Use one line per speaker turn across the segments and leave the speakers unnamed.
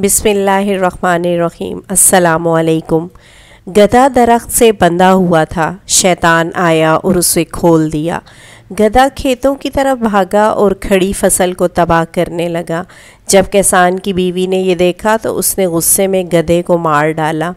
बिसमीम असलकुम गधा दरख्त से बंधा हुआ था शैतान आया और उसे खोल दिया गधा खेतों की तरफ भागा और खड़ी फसल को तबाह करने लगा जब किसान की बीवी ने यह देखा तो उसने गुस्से में गधे को मार डाला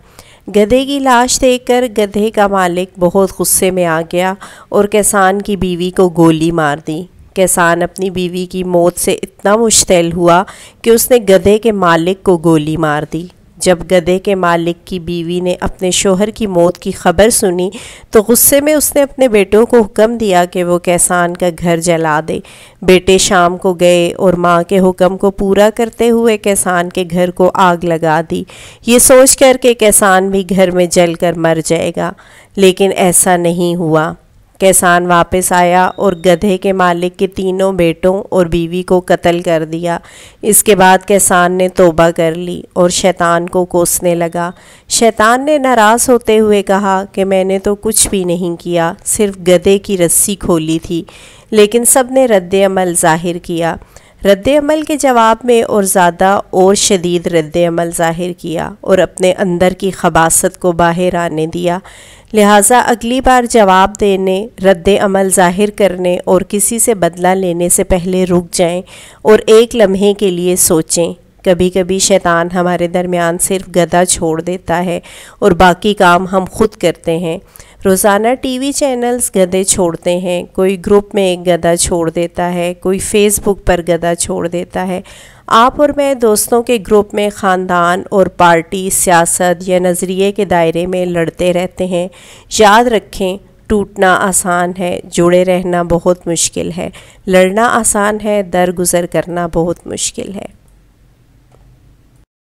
गधे की लाश देखकर गधे का मालिक बहुत गुस्से में आ गया और किसान की बीवी को गोली मार दी कैसान अपनी बीवी की मौत से इतना मुश्तल हुआ कि उसने गधे के मालिक को गोली मार दी जब गधे के मालिक की बीवी ने अपने शोहर की मौत की खबर सुनी तो गुस्से में उसने अपने बेटों को हुक्म दिया कि वो कैसान का घर जला दे बेटे शाम को गए और माँ के हुक्म को पूरा करते हुए कैसान के घर को आग लगा दी ये सोच कर के कैसान भी घर में जल कर मर जाएगा लेकिन ऐसा नहीं हुआ कैसान वापस आया और गधे के मालिक के तीनों बेटों और बीवी को कत्ल कर दिया इसके बाद कैसान ने तोबा कर ली और शैतान को कोसने लगा शैतान ने नाराज़ होते हुए कहा कि मैंने तो कुछ भी नहीं किया सिर्फ गधे की रस्सी खोली थी लेकिन सब ने रद्द अमल ज़ाहिर किया रद्दमल के जवाब में और ज़्यादा और शदीद रद्दमल ज़ाहिर किया और अपने अंदर की खबासत को बाहर आने दिया लिहाजा अगली बार जवाब देने रद्द अमल ज़ाहिर करने और किसी से बदला लेने से पहले रुक जाएं और एक लम्हे के लिए सोचें कभी कभी शैतान हमारे दरमियान सिर्फ गदा छोड़ देता है और बाकी काम हम खुद करते हैं रोज़ाना टीवी चैनल्स गधे छोड़ते हैं कोई ग्रुप में एक गधा छोड़ देता है कोई फेसबुक पर गधा छोड़ देता है आप और मैं दोस्तों के ग्रुप में ख़ानदान और पार्टी सियासत या नज़रिए के दायरे में लड़ते रहते हैं याद रखें टूटना आसान है जुड़े रहना बहुत मुश्किल है लड़ना आसान है दरगुजर करना बहुत मुश्किल है